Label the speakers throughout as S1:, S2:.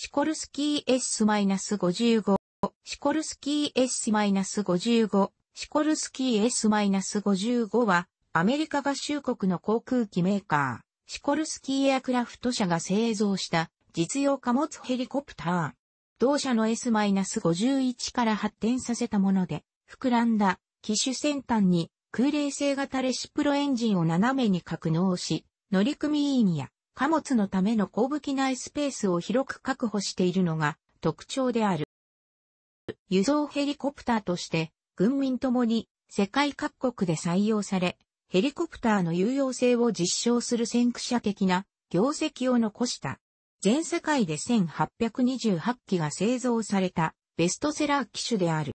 S1: シコルスキー S-55、シコルスキー S-55、シコルスキー S-55 は、アメリカ合衆国の航空機メーカー、シコルスキーエアクラフト社が製造した実用貨物ヘリコプター。同社の S-51 から発展させたもので、膨らんだ機種先端に空冷性型レシプロエンジンを斜めに格納し、乗組員や貨物のための後部機内スペースを広く確保しているのが特徴である。輸送ヘリコプターとして、軍民ともに世界各国で採用され、ヘリコプターの有用性を実証する先駆者的な業績を残した。全世界で1828機が製造されたベストセラー機種である。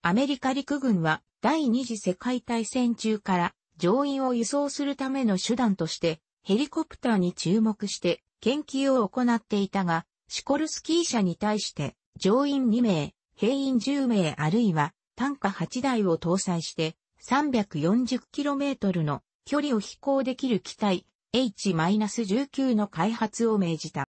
S1: アメリカ陸軍は第二次世界大戦中から乗員を輸送するための手段としてヘリコプターに注目して研究を行っていたが、シコルスキー社に対して乗員2名、兵員10名あるいは単価8台を搭載して 340km の距離を飛行できる機体 H-19 の開発を命じた。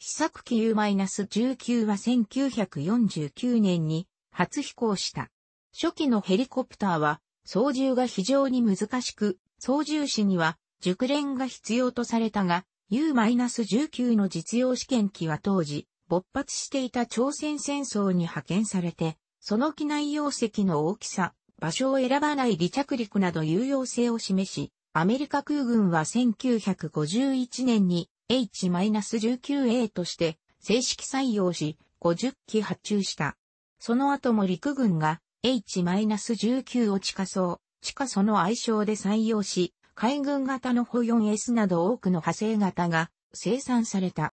S1: 試作機 U-19 は1949年に初飛行した。初期のヘリコプターは操縦が非常に難しく、操縦士には熟練が必要とされたが、U-19 の実用試験機は当時、勃発していた朝鮮戦争に派遣されて、その機内容積の大きさ、場所を選ばない離着陸など有用性を示し、アメリカ空軍は1951年に H-19A として正式採用し、50機発注した。その後も陸軍が H-19 を地下層、地下その愛称で採用し、海軍型のホ 4S など多くの派生型が生産された。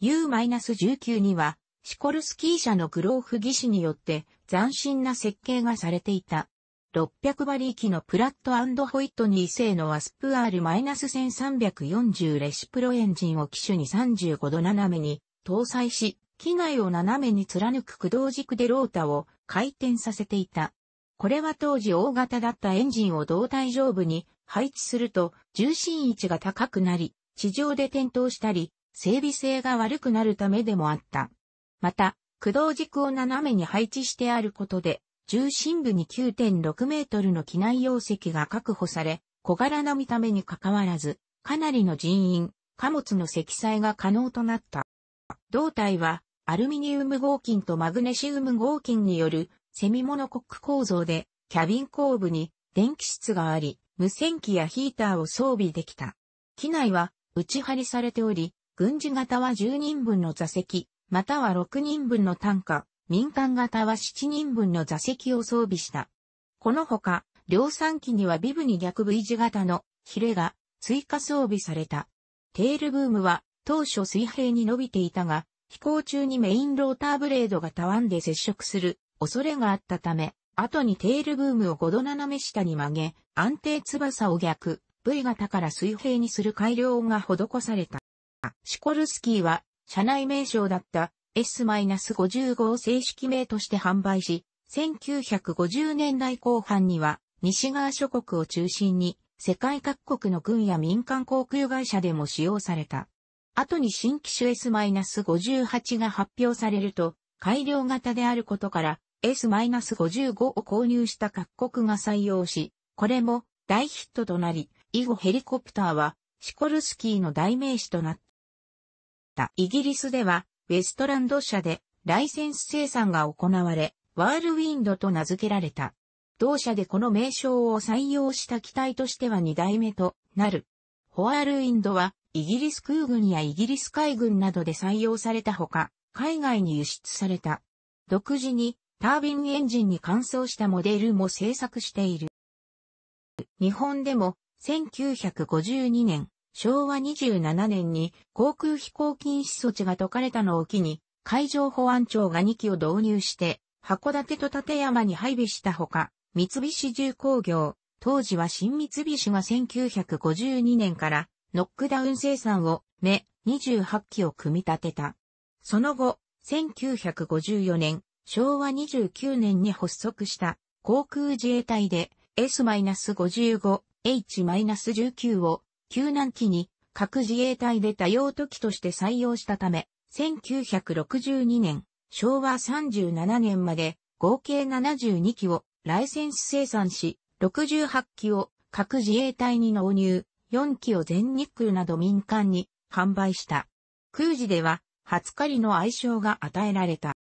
S1: U-19 には、シコルスキー社のグローフ技師によって斬新な設計がされていた。600馬力のプラットホイットニー製のワスプ R-1340 レシプロエンジンを機種に35度斜めに搭載し、機内を斜めに貫く駆動軸でロータを回転させていた。これは当時大型だったエンジンを胴体上部に配置すると重心位置が高くなり、地上で転倒したり、整備性が悪くなるためでもあった。また、駆動軸を斜めに配置してあることで、重心部に9.6メートルの機内容積が確保され、小柄な見た目にかかわらず、かなりの人員、貨物の積載が可能となった。胴体は、アルミニウム合金とマグネシウム合金によるセミモノコック構造で、キャビン後部に電気室があり、無線機やヒーターを装備できた。機内は打ち張りされており、軍事型は10人分の座席、または6人分の単価、民間型は7人分の座席を装備した。このほか、量産機にはビブに逆 V 字型のヒレが追加装備された。テールブームは当初水平に伸びていたが、飛行中にメインローターブレードがたわんで接触する恐れがあったため、後にテールブームを5度斜め下に曲げ、安定翼を逆、V 型から水平にする改良が施された。シコルスキーは、社内名称だった S-55 を正式名として販売し、1950年代後半には、西側諸国を中心に、世界各国の軍や民間航空会社でも使用された。後に新機種 S-58 が発表されると、改良型であることから、S-55 を購入した各国が採用し、これも大ヒットとなり、以後ヘリコプターはシコルスキーの代名詞となった。イギリスではウェストランド社でライセンス生産が行われ、ワールウィンドと名付けられた。同社でこの名称を採用した機体としては2代目となる。ホワールウィンドはイギリス空軍やイギリス海軍などで採用されたほか、海外に輸出された。独自にタービンエンジンに換装したモデルも製作している。日本でも1952年、昭和27年に航空飛行禁止措置が解かれたのを機に、海上保安庁が2機を導入して、函館と立山に配備したほか、三菱重工業、当時は新三菱が1952年からノックダウン生産を目28機を組み立てた。その後、1954年、昭和29年に発足した航空自衛隊で S-55H-19 を救難機に各自衛隊で多用途機として採用したため、1962年、昭和37年まで合計72機をライセンス生産し、68機を各自衛隊に納入、4機を全日空など民間に販売した。空自では、初狩りの愛称が与えられた。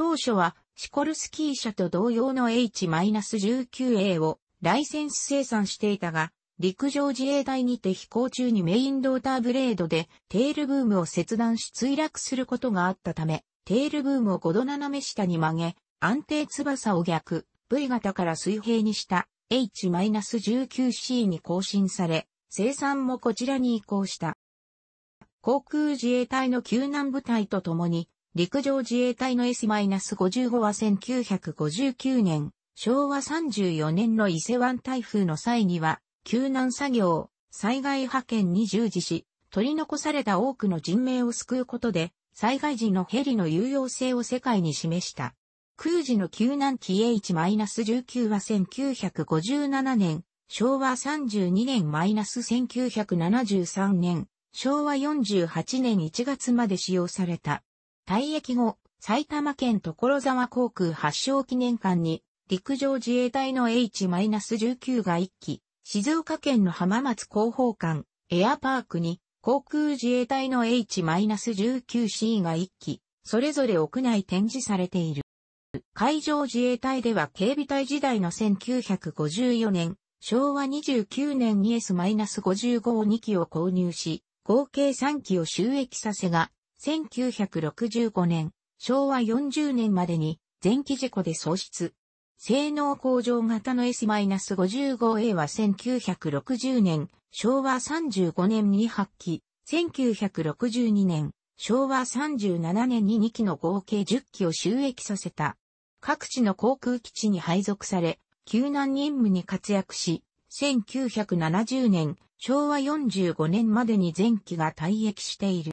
S1: 当初はシコルスキー社と同様の H-19A をライセンス生産していたが、陸上自衛隊にて飛行中にメインローターブレードでテールブームを切断し墜落することがあったため、テールブームを5度斜め下に曲げ、安定翼を逆、V 型から水平にした H-19C に更新され、生産もこちらに移行した。航空自衛隊の救難部隊と共に陸上自衛隊の S-55 は1959年、昭和34年の伊勢湾台風の際には、救難作業、災害派遣に従事し、取り残された多くの人命を救うことで、災害時のヘリの有用性を世界に示した。空時の救難機 H-19 は1957年、昭和32年 -1973 年、昭和48年1月まで使用された。退役後、埼玉県所沢航空発祥記念館に、陸上自衛隊の H-19 が1機、静岡県の浜松広報館、エアパークに、航空自衛隊の H-19C が1機、それぞれ屋内展示されている。海上自衛隊では警備隊時代の1954年、昭和29年に S-55 を2機を購入し、合計3機を収益させが、1965年、昭和40年までに前期事故で喪失。性能向上型の S-55A は1960年、昭和35年に発機、1962年、昭和37年に2機の合計10機を収益させた。各地の航空基地に配属され、救難任務に活躍し、1970年、昭和45年までに前期が退役している。